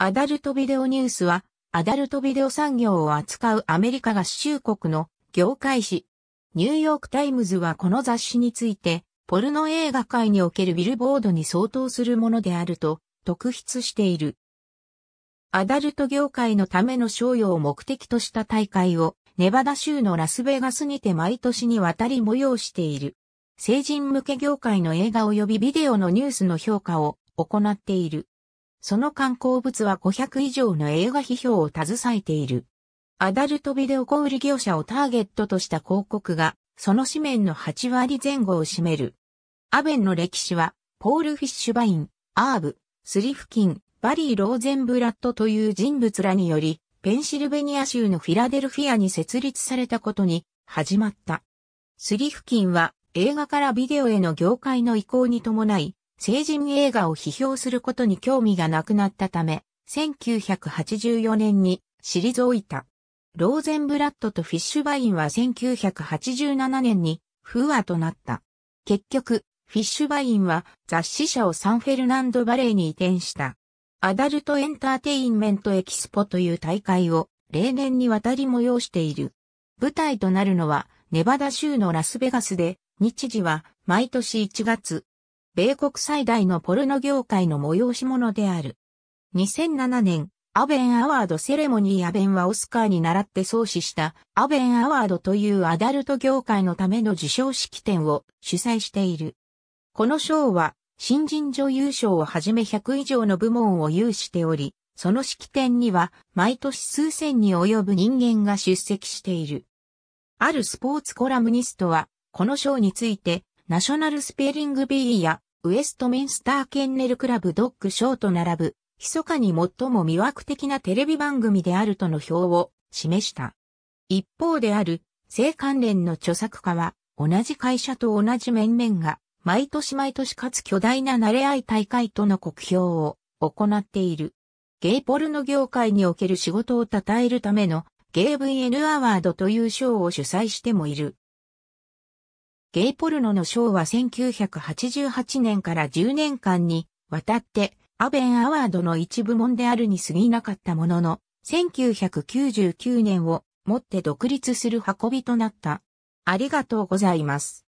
アダルトビデオニュースは、アダルトビデオ産業を扱うアメリカ合衆国の業界誌。ニューヨークタイムズはこの雑誌について、ポルノ映画界におけるビルボードに相当するものであると、特筆している。アダルト業界のための商用を目的とした大会を、ネバダ州のラスベガスにて毎年にわたり催している。成人向け業界の映画及びビデオのニュースの評価を行っている。その観光物は500以上の映画批評を携えている。アダルトビデオ小売業者をターゲットとした広告が、その紙面の8割前後を占める。アベンの歴史は、ポール・フィッシュバイン、アーブ、スリフキン、バリー・ローゼンブラッドという人物らにより、ペンシルベニア州のフィラデルフィアに設立されたことに始まった。スリフキンは映画からビデオへの業界の移行に伴い、成人映画を批評することに興味がなくなったため、1984年に退いた。ローゼンブラッドとフィッシュバインは1987年に不和となった。結局、フィッシュバインは雑誌社をサンフェルナンドバレーに移転した。アダルトエンターテインメントエキスポという大会を例年にわたり催している。舞台となるのはネバダ州のラスベガスで、日時は毎年1月米国最大のポルノ業界の催し物である。2007年、アベンアワードセレモニーアベンはオスカーに倣って創始したアベンアワードというアダルト業界のための受賞式典を主催している。この賞は新人女優賞をはじめ100以上の部門を有しており、その式典には毎年数千に及ぶ人間が出席している。あるスポーツコラムニストは、この賞について、ナショナルスペーリング B やウェストミンスター・ケンネル・クラブ・ドッグ・ショーと並ぶ、密かに最も魅惑的なテレビ番組であるとの表を示した。一方である、性関連の著作家は、同じ会社と同じ面々が、毎年毎年かつ巨大な慣れ合い大会との酷評を行っている。ゲイポルノ業界における仕事を称えるためのゲイ VN アワードという賞を主催してもいる。ゲイポルノの賞は1988年から10年間にわたってアベンアワードの一部門であるに過ぎなかったものの、1999年をもって独立する運びとなった。ありがとうございます。